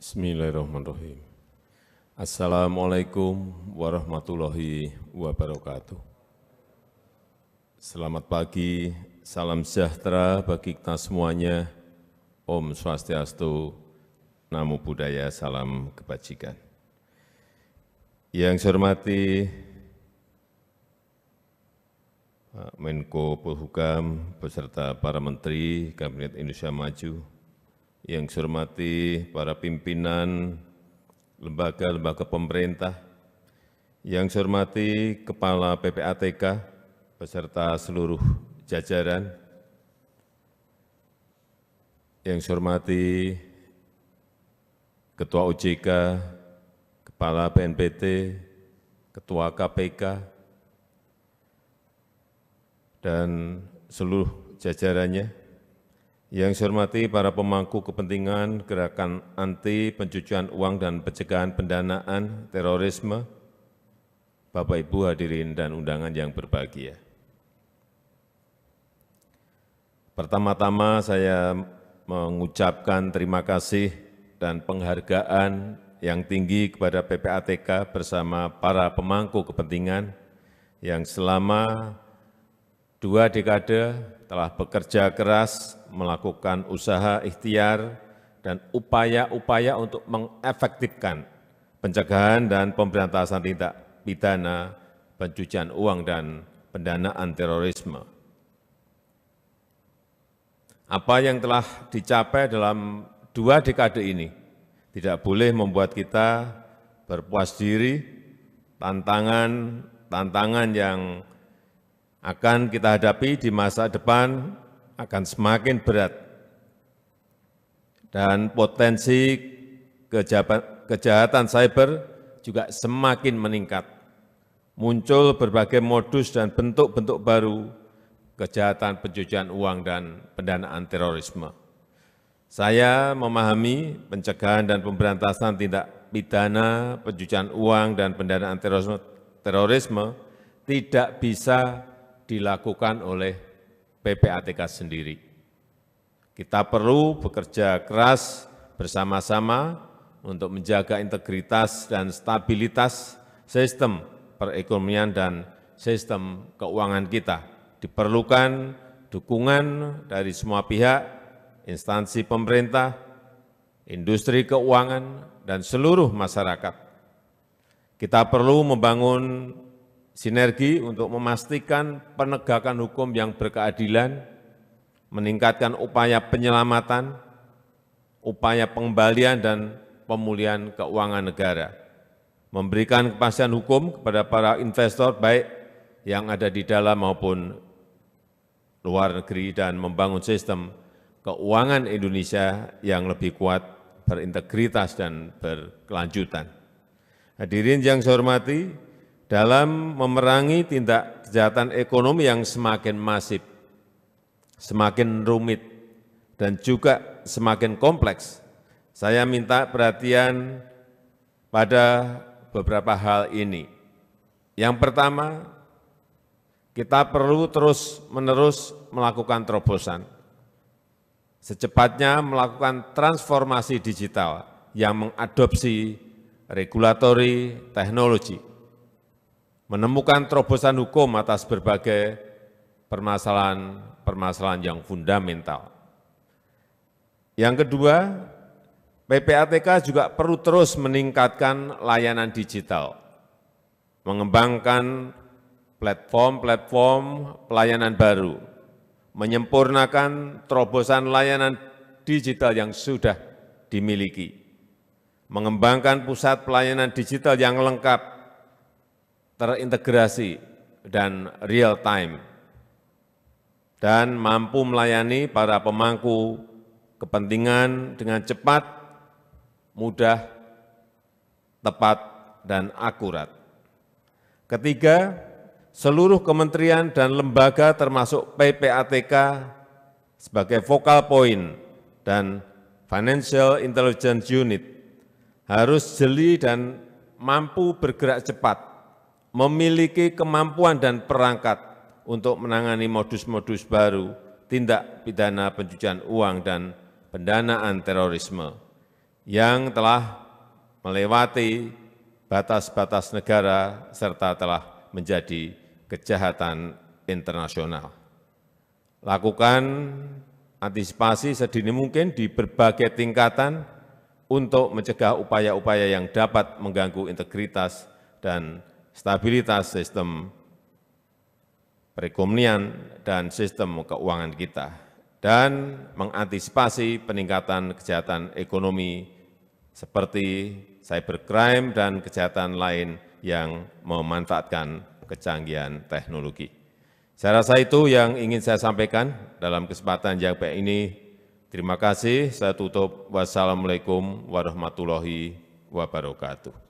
Bismillahirrahmanirrahim. Assalamualaikum warahmatullahi wabarakatuh. Selamat pagi, salam sejahtera bagi kita semuanya. Om Swastiastu, Namo Buddhaya, salam kebajikan. Yang saya hormati Menko Polhukam beserta para menteri Kabinet Indonesia Maju, yang saya hormati para pimpinan lembaga-lembaga pemerintah, yang saya hormati Kepala PPATK beserta seluruh jajaran, yang saya hormati Ketua OJK, Kepala BNPT, Ketua KPK, dan seluruh jajarannya, yang saya hormati para pemangku kepentingan gerakan anti pencucian uang dan pencegahan pendanaan terorisme, Bapak Ibu hadirin dan undangan yang berbahagia. Pertama-tama saya mengucapkan terima kasih dan penghargaan yang tinggi kepada PPATK bersama para pemangku kepentingan yang selama dua dekade telah bekerja keras melakukan usaha ikhtiar dan upaya-upaya untuk mengefektifkan pencegahan dan pemberantasan tindak pidana, pencucian uang, dan pendanaan terorisme. Apa yang telah dicapai dalam dua dekade ini tidak boleh membuat kita berpuas diri tantangan-tantangan yang akan kita hadapi di masa depan akan semakin berat dan potensi kejahatan cyber juga semakin meningkat. Muncul berbagai modus dan bentuk-bentuk baru kejahatan pencucian uang dan pendanaan terorisme. Saya memahami pencegahan dan pemberantasan tindak pidana pencucian uang dan pendanaan terorisme, terorisme tidak bisa dilakukan oleh PPATK sendiri. Kita perlu bekerja keras bersama-sama untuk menjaga integritas dan stabilitas sistem perekonomian dan sistem keuangan kita. Diperlukan dukungan dari semua pihak, instansi pemerintah, industri keuangan, dan seluruh masyarakat. Kita perlu membangun sinergi untuk memastikan penegakan hukum yang berkeadilan, meningkatkan upaya penyelamatan, upaya pengembalian dan pemulihan keuangan negara, memberikan kepastian hukum kepada para investor baik yang ada di dalam maupun luar negeri dan membangun sistem keuangan Indonesia yang lebih kuat, berintegritas dan berkelanjutan. Hadirin yang saya hormati, dalam memerangi tindak kejahatan ekonomi yang semakin masif, semakin rumit, dan juga semakin kompleks. Saya minta perhatian pada beberapa hal ini. Yang pertama, kita perlu terus-menerus melakukan terobosan. Secepatnya melakukan transformasi digital yang mengadopsi regulatory teknologi menemukan terobosan hukum atas berbagai permasalahan-permasalahan yang fundamental. Yang kedua, PPATK juga perlu terus meningkatkan layanan digital, mengembangkan platform-platform pelayanan baru, menyempurnakan terobosan layanan digital yang sudah dimiliki, mengembangkan pusat pelayanan digital yang lengkap terintegrasi dan real time, dan mampu melayani para pemangku kepentingan dengan cepat, mudah, tepat, dan akurat. Ketiga, seluruh kementerian dan lembaga termasuk PPATK sebagai focal point dan Financial Intelligence Unit harus jeli dan mampu bergerak cepat memiliki kemampuan dan perangkat untuk menangani modus-modus baru, tindak pidana pencucian uang dan pendanaan terorisme yang telah melewati batas-batas negara serta telah menjadi kejahatan internasional. Lakukan antisipasi sedini mungkin di berbagai tingkatan untuk mencegah upaya-upaya yang dapat mengganggu integritas dan stabilitas sistem perekonomian dan sistem keuangan kita, dan mengantisipasi peningkatan kejahatan ekonomi seperti cybercrime dan kejahatan lain yang memanfaatkan kecanggihan teknologi. Saya rasa itu yang ingin saya sampaikan dalam kesempatan yang baik ini. Terima kasih, saya tutup. Wassalamualaikum warahmatullahi wabarakatuh.